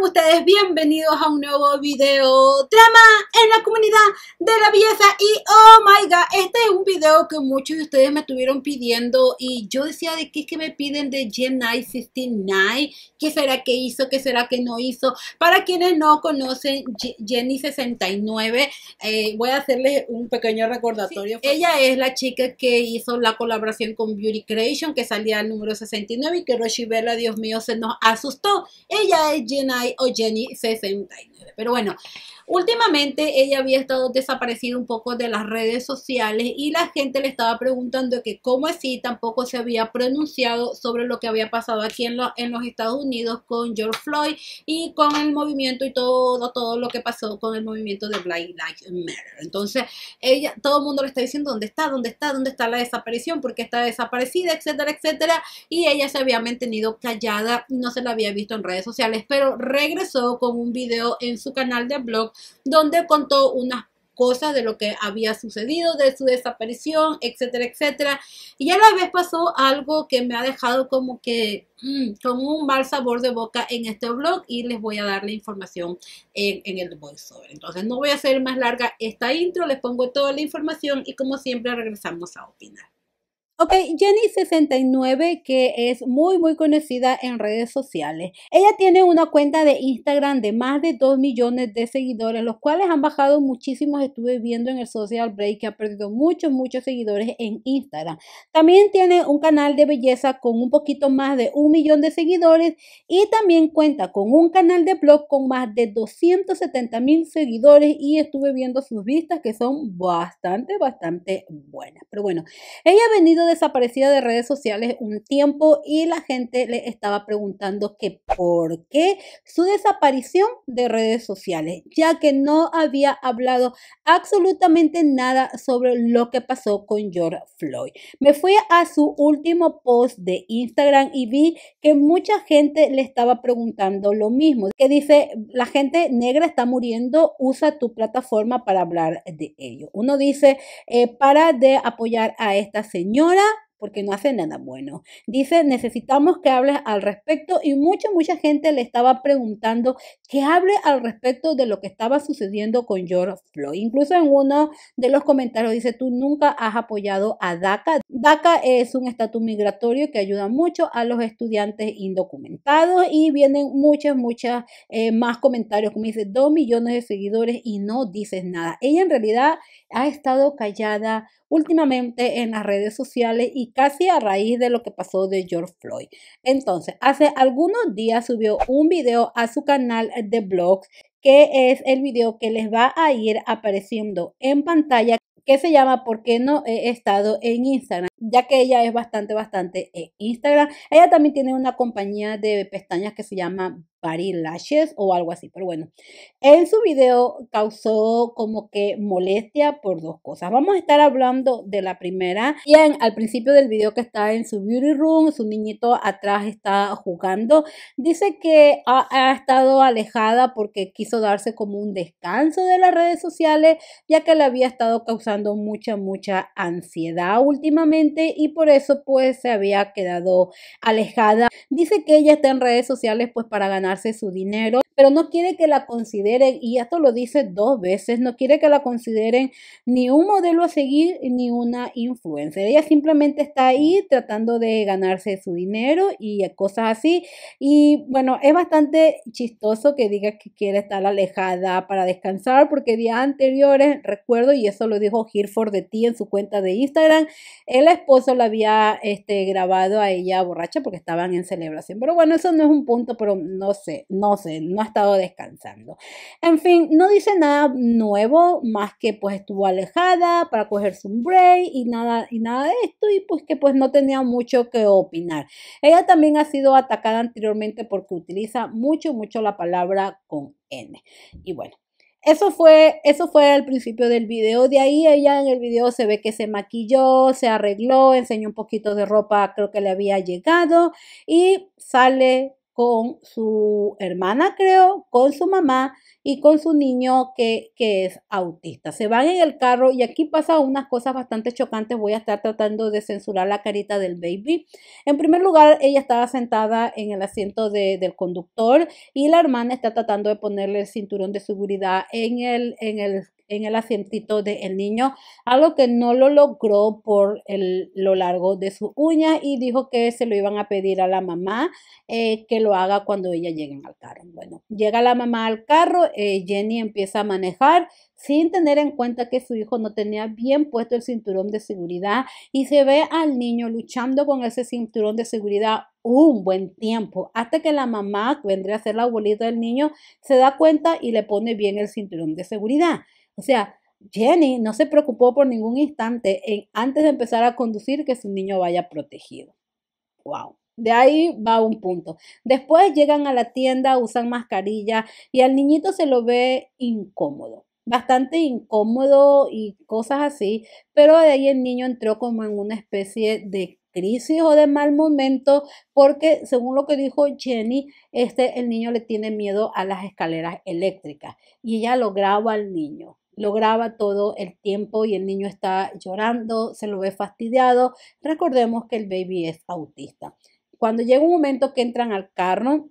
ustedes bienvenidos a un nuevo video trama en la comunidad de la belleza y oh my god, este es un video que muchos de ustedes me estuvieron pidiendo y yo decía de qué es que me piden de jenny 69, qué será que hizo, qué será que no hizo. Para quienes no conocen Jenny 69, eh, voy a hacerles un pequeño recordatorio. Ella es la chica que hizo la colaboración con Beauty Creation que salía al número 69 y que Bella, Dios mío, se nos asustó. Ella es Jenny o Jenny 69 pero bueno Últimamente ella había estado desaparecida un poco de las redes sociales y la gente le estaba preguntando que cómo así tampoco se había pronunciado sobre lo que había pasado aquí en, en los Estados Unidos con George Floyd y con el movimiento y todo, todo lo que pasó con el movimiento de Black Lives Matter. Entonces, ella, todo el mundo le está diciendo dónde está, dónde está, dónde está la desaparición, porque está desaparecida, etcétera, etcétera. Y ella se había mantenido callada, no se la había visto en redes sociales, pero regresó con un video en su canal de blog donde contó unas cosas de lo que había sucedido, de su desaparición, etcétera, etcétera. Y a la vez pasó algo que me ha dejado como que mm, con un mal sabor de boca en este blog y les voy a dar la información en, en el voiceover. Entonces no voy a hacer más larga esta intro, les pongo toda la información y como siempre regresamos a opinar. Ok, Jenny69, que es muy, muy conocida en redes sociales. Ella tiene una cuenta de Instagram de más de 2 millones de seguidores, los cuales han bajado muchísimo. Estuve viendo en el Social Break que ha perdido muchos, muchos seguidores en Instagram. También tiene un canal de belleza con un poquito más de un millón de seguidores y también cuenta con un canal de blog con más de 270 mil seguidores y estuve viendo sus vistas que son bastante, bastante buenas. Pero bueno, ella ha venido de desaparecida de redes sociales un tiempo y la gente le estaba preguntando que por qué su desaparición de redes sociales, ya que no había hablado absolutamente nada sobre lo que pasó con George Floyd. Me fui a su último post de Instagram y vi que mucha gente le estaba preguntando lo mismo, que dice, la gente negra está muriendo, usa tu plataforma para hablar de ello. Uno dice, eh, para de apoyar a esta señora, Sonra porque no hace nada bueno. Dice, necesitamos que hables al respecto y mucha, mucha gente le estaba preguntando que hable al respecto de lo que estaba sucediendo con George Floyd. Incluso en uno de los comentarios dice, tú nunca has apoyado a DACA. DACA es un estatus migratorio que ayuda mucho a los estudiantes indocumentados y vienen muchas, muchas eh, más comentarios, como dice, dos millones de seguidores y no dices nada. Ella en realidad ha estado callada últimamente en las redes sociales y casi a raíz de lo que pasó de George Floyd. Entonces, hace algunos días subió un video a su canal de blogs que es el video que les va a ir apareciendo en pantalla que se llama ¿Por qué no he estado en Instagram? ya que ella es bastante, bastante en eh, Instagram. Ella también tiene una compañía de pestañas que se llama Body Lashes o algo así, pero bueno, en su video causó como que molestia por dos cosas. Vamos a estar hablando de la primera. Bien, al principio del video que está en su beauty room, su niñito atrás está jugando. Dice que ha, ha estado alejada porque quiso darse como un descanso de las redes sociales, ya que le había estado causando mucha, mucha ansiedad últimamente y por eso pues se había quedado alejada. Dice que ella está en redes sociales pues para ganarse su dinero pero no quiere que la consideren, y esto lo dice dos veces, no quiere que la consideren ni un modelo a seguir ni una influencer. Ella simplemente está ahí tratando de ganarse su dinero y cosas así. Y bueno, es bastante chistoso que diga que quiere estar alejada para descansar, porque días anteriores, recuerdo, y eso lo dijo gilford de ti en su cuenta de Instagram, el esposo la había este, grabado a ella borracha porque estaban en celebración. Pero bueno, eso no es un punto, pero no sé, no sé, no ha estado descansando. En fin, no dice nada nuevo, más que pues estuvo alejada para coger un break y nada, y nada de esto, y pues que pues no tenía mucho que opinar. Ella también ha sido atacada anteriormente porque utiliza mucho, mucho la palabra con N. Y bueno, eso fue, eso fue al principio del video. De ahí ella en el video se ve que se maquilló, se arregló, enseñó un poquito de ropa, creo que le había llegado y sale con su hermana, creo, con su mamá y con su niño que, es autista. Se van en el carro y aquí pasan unas cosas bastante chocantes. Voy a estar tratando de censurar la carita del baby. En primer lugar, ella estaba sentada en el asiento del conductor y la hermana está tratando de ponerle el cinturón de seguridad en el, en el, en el asientito del niño, algo que no lo logró por el, lo largo de su uña y dijo que se lo iban a pedir a la mamá eh, que lo haga cuando ella llegue al carro. Bueno, llega la mamá al carro, eh, Jenny empieza a manejar sin tener en cuenta que su hijo no tenía bien puesto el cinturón de seguridad y se ve al niño luchando con ese cinturón de seguridad un buen tiempo, hasta que la mamá, que vendría a ser la abuelita del niño, se da cuenta y le pone bien el cinturón de seguridad. O sea, Jenny no se preocupó por ningún instante en, antes de empezar a conducir que su niño vaya protegido. ¡Wow! De ahí va un punto. Después llegan a la tienda, usan mascarilla y al niñito se lo ve incómodo, bastante incómodo y cosas así, pero de ahí el niño entró como en una especie de crisis o de mal momento porque según lo que dijo Jenny, este el niño le tiene miedo a las escaleras eléctricas y ella lo graba al niño lo graba todo el tiempo y el niño está llorando, se lo ve fastidiado. Recordemos que el baby es autista. Cuando llega un momento que entran al carro,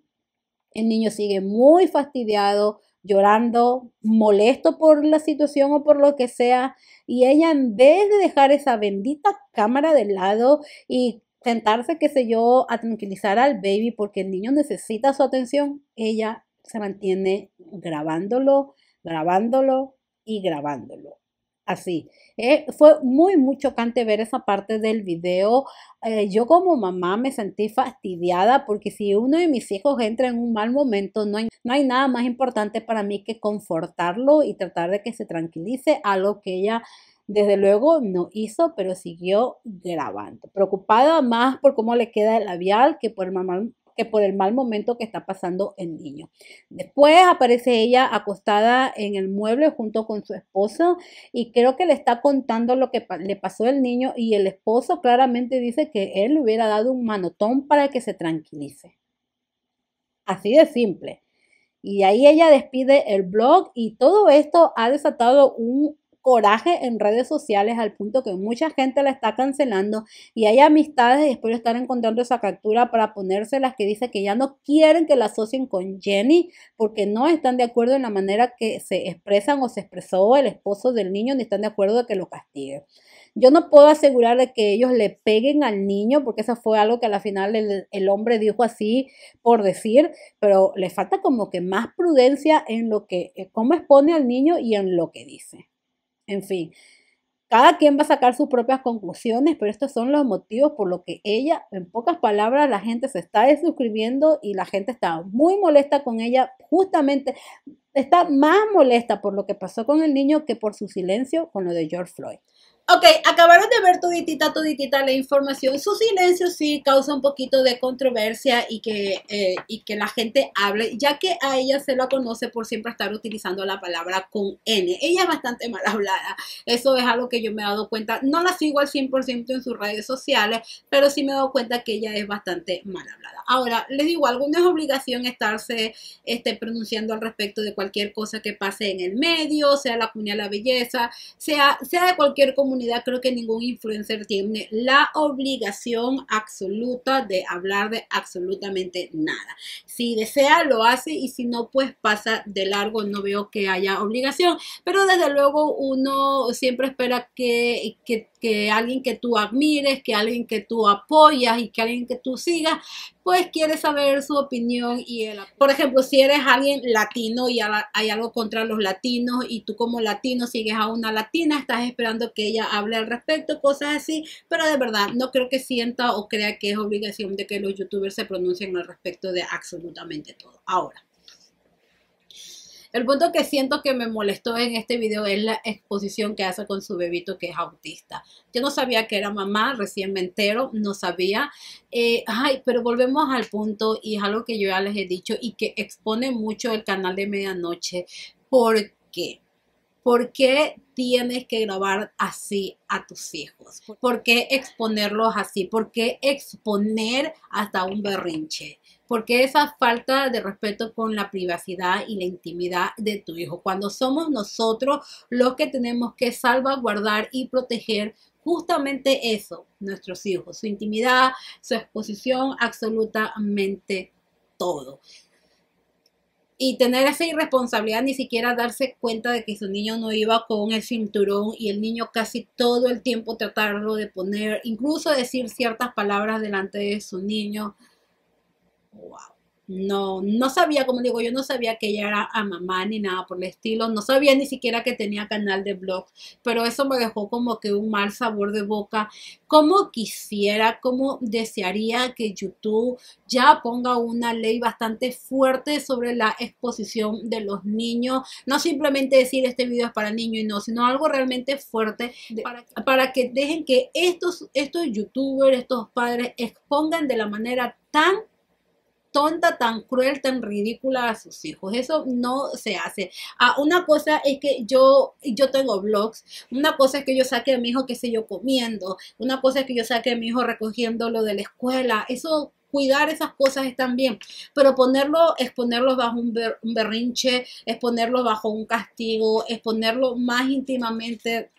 el niño sigue muy fastidiado, llorando, molesto por la situación o por lo que sea, y ella en vez de dejar esa bendita cámara de lado y sentarse, qué sé yo, a tranquilizar al baby porque el niño necesita su atención, ella se mantiene grabándolo, grabándolo, y grabándolo. Así, eh, fue muy, muy chocante ver esa parte del video. Eh, yo como mamá me sentí fastidiada porque si uno de mis hijos entra en un mal momento, no hay, nada más importante para mí que confortarlo y tratar de que se tranquilice, algo que ella desde luego no hizo, pero siguió grabando. Preocupada más por cómo le queda el labial que por mamá que por el mal momento que está pasando el niño. Después aparece ella acostada en el mueble junto con su esposo y creo que le está contando lo que le pasó al niño y el esposo claramente dice que él le hubiera dado un manotón para que se tranquilice. Así de simple. Y ahí ella despide el blog y todo esto ha desatado un coraje en redes sociales al punto que mucha gente la está cancelando y hay amistades y después están encontrando esa captura para ponérselas que dice que ya no quieren que la asocien con Jenny porque no están de acuerdo en la manera que se expresan o se expresó el esposo del niño ni están de acuerdo de que lo castigue. Yo no puedo asegurar de que ellos le peguen al niño porque eso fue algo que al final el, el hombre dijo así por decir, pero le falta como que más prudencia en lo que, eh, cómo expone al niño y en lo que dice. En fin, cada quien va a sacar sus propias conclusiones, pero estos son los motivos por los que ella, en pocas palabras, la gente se está desuscribiendo y la gente está muy molesta con ella, justamente está más molesta por lo que pasó con el niño que por su silencio con lo de George Floyd. Ok, acabaron de ver toditita, toditita la información. Su silencio sí causa un poquito de controversia y que, eh, que la gente hable, ya que a ella se la conoce por siempre estar utilizando la palabra con N. Ella es bastante mal hablada. Eso es algo que yo me he dado cuenta. No la sigo al 100% en sus redes sociales, pero sí me he dado cuenta que ella es bastante mal hablada. Ahora, les digo, alguna es obligación estarse este, pronunciando al respecto de cualquier cosa que pase en el medio, sea la cuña la belleza, sea, sea de cualquier comunidad comunidad, creo que ningún influencer tiene la obligación absoluta de hablar de absolutamente nada. Si desea, lo hace y si no, pues pasa de largo, no veo que haya obligación, pero desde luego uno siempre espera que, que que alguien que tú admires, que alguien que tú apoyas y que alguien que tú sigas, pues quiere saber su opinión y el Por ejemplo, si eres alguien latino y hay algo contra los latinos y tú como latino sigues a una latina, estás esperando que ella hable al respecto, cosas así, pero de verdad no creo que sienta o crea que es obligación de que los youtubers se pronuncien al respecto de absolutamente todo. Ahora. El punto que siento que me molestó en este video es la exposición que hace con su bebito que es autista. Yo no sabía que era mamá, recién me entero, no sabía. Eh, ay, pero volvemos al punto y es algo que yo ya les he dicho y que expone mucho el canal de medianoche. ¿Por qué? ¿Por qué tienes que grabar así a tus hijos? ¿Por qué exponerlos así? ¿Por qué exponer hasta un berrinche? Porque esa falta de respeto con la privacidad y la intimidad de tu hijo, cuando somos nosotros los que tenemos que salvaguardar y proteger justamente eso, nuestros hijos, su intimidad, su exposición, absolutamente todo y tener esa irresponsabilidad, ni siquiera darse cuenta de que su niño no iba con el cinturón y el niño casi todo el tiempo tratarlo de poner, incluso decir ciertas palabras delante de su niño. ¡Wow! No, no sabía, como digo, yo no sabía que ella era a mamá ni nada por el estilo, no sabía ni siquiera que tenía canal de blog, pero eso me dejó como que un mal sabor de boca. Como quisiera, como desearía que YouTube ya ponga una ley bastante fuerte sobre la exposición de los niños, no simplemente decir este video es para niños y no, sino algo realmente fuerte para, que dejen que estos, estos youtubers, estos padres expongan de la manera tan tonta, tan cruel, tan ridícula a sus hijos. Eso no se hace. Ah, una cosa es que yo, yo tengo blogs, una cosa es que yo saque a mi hijo, qué sé yo, comiendo, una cosa es que yo saque a mi hijo lo de la escuela, eso cuidar esas cosas están bien, pero ponerlo, exponerlo bajo un, un berrinche, exponerlo bajo un castigo, exponerlo más íntimamente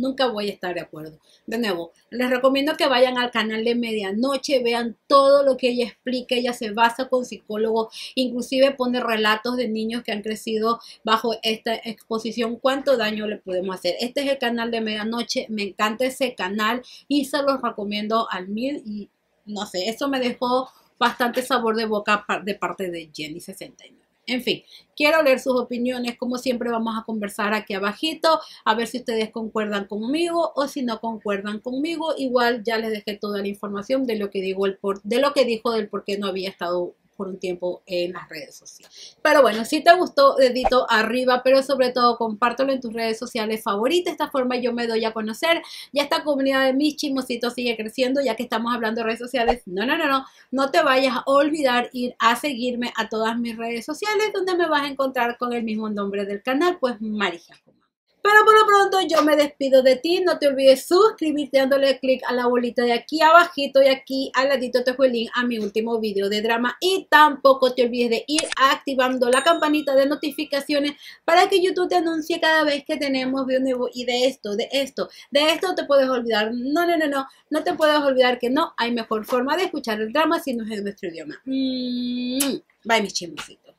nunca voy a estar de acuerdo. De nuevo, les recomiendo que vayan al canal de Medianoche, vean todo lo que ella explica, ella se basa con psicólogos, inclusive pone relatos de niños que han crecido bajo esta exposición, cuánto daño le podemos hacer. Este es el canal de Medianoche, me encanta ese canal y se los recomiendo al mil y no sé, eso me dejó bastante sabor de boca de parte de Jenny69. En fin, quiero leer sus opiniones, como siempre vamos a conversar aquí abajito, a ver si ustedes concuerdan conmigo o si no concuerdan conmigo, igual ya les dejé toda la información de lo que digo el por, de lo que dijo del por qué no había estado por un tiempo en las redes sociales. Pero bueno, si te gustó, dedito arriba, pero sobre todo compártelo en tus redes sociales favoritas. De esta forma yo me doy a conocer. Y esta comunidad de mis chismositos sigue creciendo, ya que estamos hablando de redes sociales. No, no, no, no. No te vayas a olvidar ir a seguirme a todas mis redes sociales, donde me vas a encontrar con el mismo nombre del canal, pues Marija. Pero por lo pronto yo me despido de ti. No te olvides suscribirte dándole click a la bolita de aquí abajito y aquí al ladito te el link a mi último video de drama. Y tampoco te olvides de ir activando la campanita de notificaciones para que YouTube te anuncie cada vez que tenemos video nuevo. Y de esto, de esto, de esto te puedes olvidar. No, no, no, no. No te puedes olvidar que no hay mejor forma de escuchar el drama si no es en nuestro idioma. Mm. Bye mis chismositos.